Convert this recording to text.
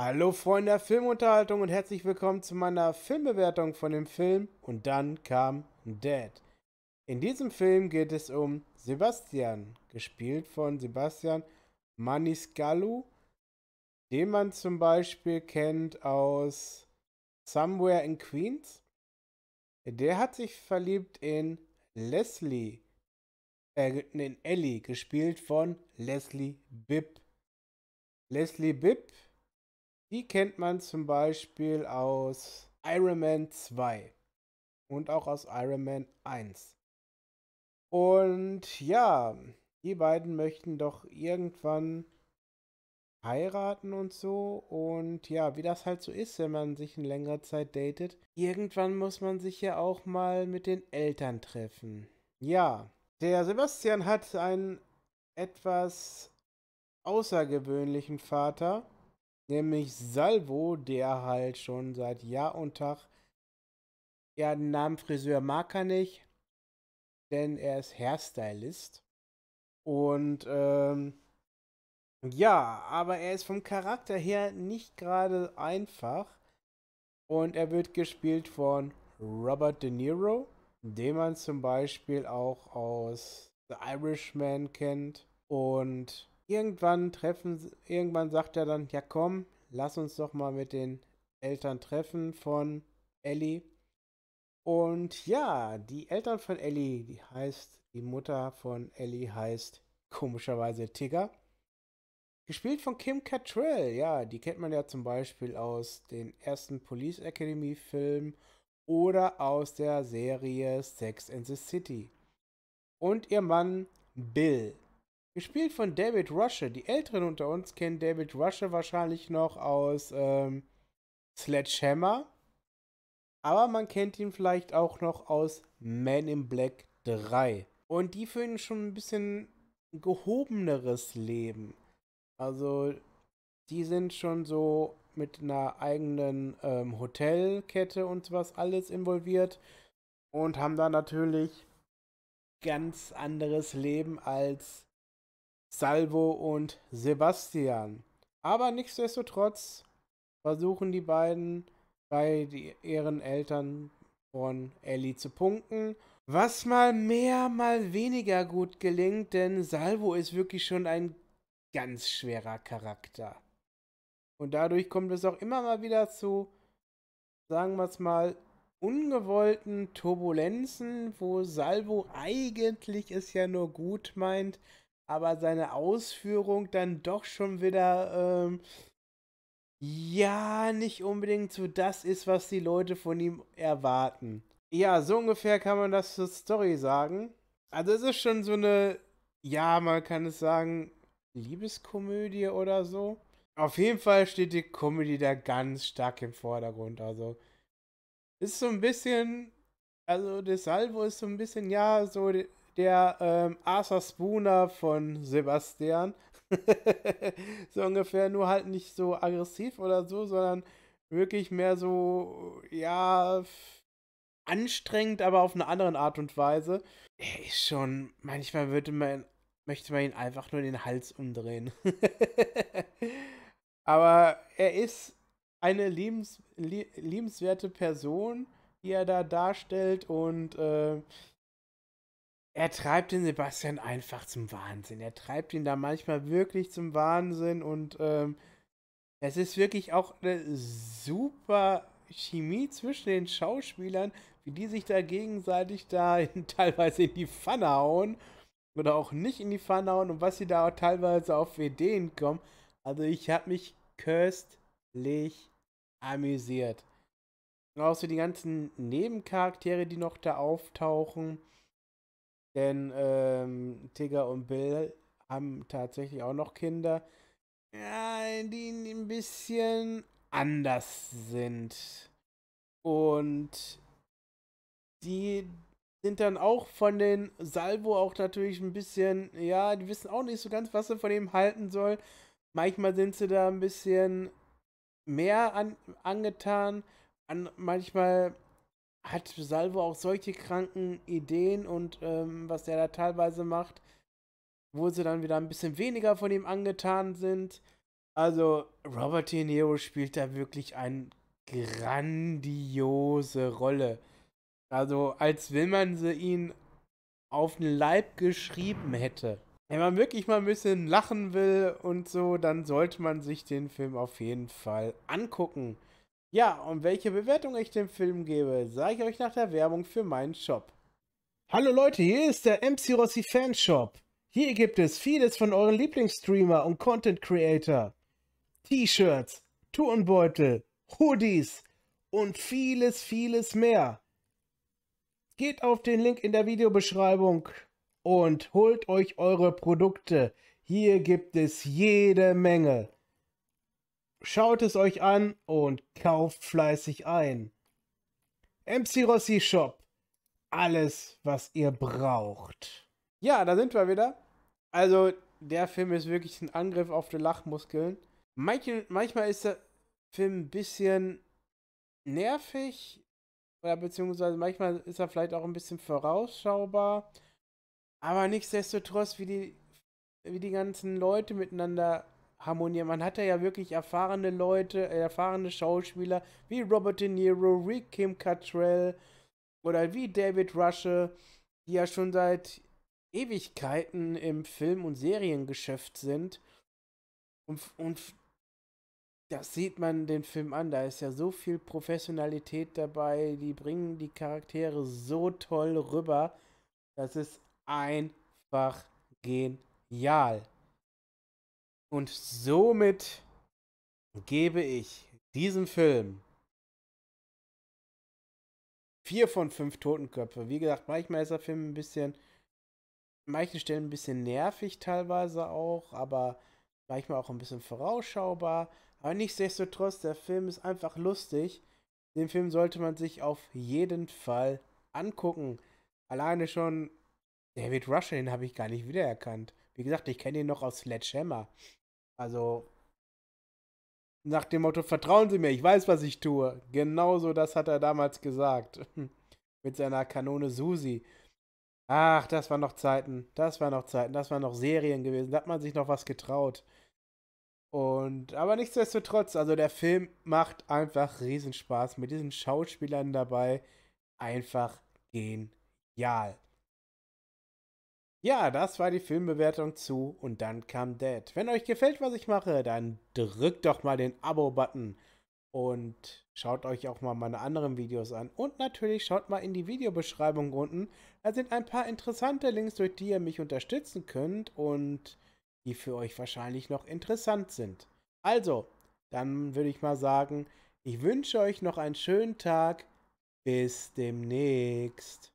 Hallo Freunde der Filmunterhaltung und herzlich willkommen zu meiner Filmbewertung von dem Film Und dann kam Dad. In diesem Film geht es um Sebastian, gespielt von Sebastian Maniscalco, den man zum Beispiel kennt aus Somewhere in Queens. Der hat sich verliebt in Leslie, äh, in Ellie, gespielt von Leslie Bibb. Leslie Bibb die kennt man zum Beispiel aus Iron Man 2 und auch aus Iron Man 1. Und ja, die beiden möchten doch irgendwann heiraten und so. Und ja, wie das halt so ist, wenn man sich in längerer Zeit datet. Irgendwann muss man sich ja auch mal mit den Eltern treffen. Ja, der Sebastian hat einen etwas außergewöhnlichen Vater. Nämlich Salvo, der halt schon seit Jahr und Tag ja, den Namen Friseur mag er nicht, denn er ist Hairstylist. Und ähm, ja, aber er ist vom Charakter her nicht gerade einfach. Und er wird gespielt von Robert De Niro, den man zum Beispiel auch aus The Irishman kennt. Und irgendwann treffen, irgendwann sagt er dann, ja komm, lass uns doch mal mit den Eltern treffen von Ellie. Und ja, die Eltern von Ellie, die heißt, die Mutter von Ellie heißt komischerweise Tigger. Gespielt von Kim Cattrall, ja, die kennt man ja zum Beispiel aus den ersten Police Academy Filmen oder aus der Serie Sex in the City. Und ihr Mann Bill, Gespielt von David Rusher. Die Älteren unter uns kennen David Rusher wahrscheinlich noch aus ähm, Sledgehammer. Aber man kennt ihn vielleicht auch noch aus Man in Black 3. Und die führen schon ein bisschen gehobeneres Leben. Also, die sind schon so mit einer eigenen ähm, Hotelkette und sowas alles involviert und haben da natürlich ganz anderes Leben als Salvo und Sebastian. Aber nichtsdestotrotz versuchen die beiden bei die, ihren Eltern von Ellie zu punkten. Was mal mehr, mal weniger gut gelingt, denn Salvo ist wirklich schon ein ganz schwerer Charakter. Und dadurch kommt es auch immer mal wieder zu, sagen wir es mal, ungewollten Turbulenzen, wo Salvo eigentlich es ja nur gut meint, aber seine Ausführung dann doch schon wieder, ähm, ja, nicht unbedingt so das ist, was die Leute von ihm erwarten. Ja, so ungefähr kann man das zur Story sagen. Also es ist schon so eine, ja, man kann es sagen, Liebeskomödie oder so. Auf jeden Fall steht die Comedy da ganz stark im Vordergrund. Also ist so ein bisschen, also De Salvo ist so ein bisschen, ja, so der ähm, Arthur Spooner von Sebastian. so ungefähr, nur halt nicht so aggressiv oder so, sondern wirklich mehr so, ja, anstrengend, aber auf eine andere Art und Weise. Er ist schon, manchmal würde man, möchte man ihn einfach nur den Hals umdrehen. aber er ist eine liebens, liebenswerte Person, die er da darstellt und äh, er treibt den Sebastian einfach zum Wahnsinn. Er treibt ihn da manchmal wirklich zum Wahnsinn und ähm, es ist wirklich auch eine super Chemie zwischen den Schauspielern, wie die sich da gegenseitig da in, teilweise in die Pfanne hauen oder auch nicht in die Pfanne hauen und was sie da auch teilweise auf Ideen kommen. Also ich habe mich köstlich amüsiert. Und auch so die ganzen Nebencharaktere, die noch da auftauchen. Denn ähm, Tigger und Bill haben tatsächlich auch noch Kinder, ja, die ein bisschen anders sind. Und die sind dann auch von den Salvo auch natürlich ein bisschen, ja, die wissen auch nicht so ganz, was sie von dem halten sollen. Manchmal sind sie da ein bisschen mehr an, angetan, an, manchmal hat Salvo auch solche kranken Ideen und ähm, was er da teilweise macht, wo sie dann wieder ein bisschen weniger von ihm angetan sind. Also Robert De Niro spielt da wirklich eine grandiose Rolle. Also als will man sie ihn auf den Leib geschrieben hätte. Wenn man wirklich mal ein bisschen lachen will und so, dann sollte man sich den Film auf jeden Fall angucken. Ja, und welche Bewertung ich dem Film gebe, sage ich euch nach der Werbung für meinen Shop. Hallo Leute, hier ist der MC Rossi Fanshop. Hier gibt es vieles von euren Lieblingsstreamer und Content Creator. T-Shirts, Turnbeutel, Hoodies und vieles, vieles mehr. Geht auf den Link in der Videobeschreibung und holt euch eure Produkte. Hier gibt es jede Menge. Schaut es euch an und kauft fleißig ein. MC Rossi Shop. Alles, was ihr braucht. Ja, da sind wir wieder. Also, der Film ist wirklich ein Angriff auf die Lachmuskeln. Manchen, manchmal ist der Film ein bisschen nervig. Oder beziehungsweise manchmal ist er vielleicht auch ein bisschen vorausschaubar. Aber nichtsdestotrotz, wie die, wie die ganzen Leute miteinander harmonieren. Man hatte ja wirklich erfahrene Leute, äh, erfahrene Schauspieler wie Robert De Niro, wie Kim Cattrall oder wie David Rusher, die ja schon seit Ewigkeiten im Film- und Seriengeschäft sind. Und, und das sieht man den Film an. Da ist ja so viel Professionalität dabei. Die bringen die Charaktere so toll rüber. Das ist einfach genial. Und somit gebe ich diesem Film vier von fünf Totenköpfe. Wie gesagt, manchmal ist der Film ein bisschen, manchen Stellen ein bisschen nervig teilweise auch, aber manchmal auch ein bisschen vorausschaubar. Aber nichtsdestotrotz, der Film ist einfach lustig. Den Film sollte man sich auf jeden Fall angucken. Alleine schon David Rush, den habe ich gar nicht wiedererkannt. Wie gesagt, ich kenne ihn noch aus Sledgehammer. Also nach dem Motto, vertrauen Sie mir, ich weiß, was ich tue. Genauso das hat er damals gesagt. Mit seiner Kanone Susi. Ach, das waren noch Zeiten, das waren noch Zeiten, das waren noch Serien gewesen. Da hat man sich noch was getraut. Und aber nichtsdestotrotz, also der Film macht einfach Riesenspaß mit diesen Schauspielern dabei. Einfach genial. Ja, das war die Filmbewertung zu und dann kam Dead. Wenn euch gefällt, was ich mache, dann drückt doch mal den Abo-Button und schaut euch auch mal meine anderen Videos an. Und natürlich schaut mal in die Videobeschreibung unten. Da sind ein paar interessante Links, durch die ihr mich unterstützen könnt und die für euch wahrscheinlich noch interessant sind. Also, dann würde ich mal sagen, ich wünsche euch noch einen schönen Tag. Bis demnächst.